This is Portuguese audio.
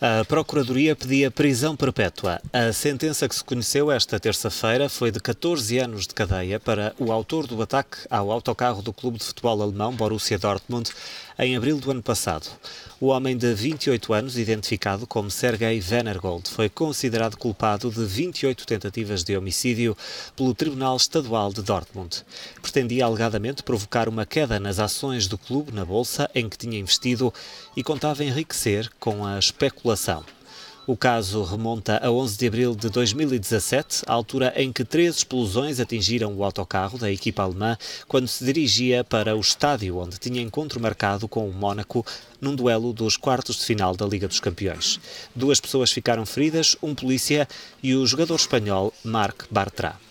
A Procuradoria pedia prisão perpétua. A sentença que se conheceu esta terça-feira foi de 14 anos de cadeia para o autor do ataque ao autocarro do clube de futebol alemão Borussia Dortmund em abril do ano passado. O homem de 28 anos, identificado como Sergei Venergold, foi considerado culpado de 28 tentativas de homicídio pelo Tribunal Estadual de Dortmund. Pretendia alegadamente provocar uma queda nas ações do clube na bolsa em que tinha investido e contava enriquecer com a especulação. O caso remonta a 11 de abril de 2017, altura em que três explosões atingiram o autocarro da equipa alemã quando se dirigia para o estádio onde tinha encontro marcado com o Mónaco num duelo dos quartos de final da Liga dos Campeões. Duas pessoas ficaram feridas, um polícia e o jogador espanhol Marc Bartra.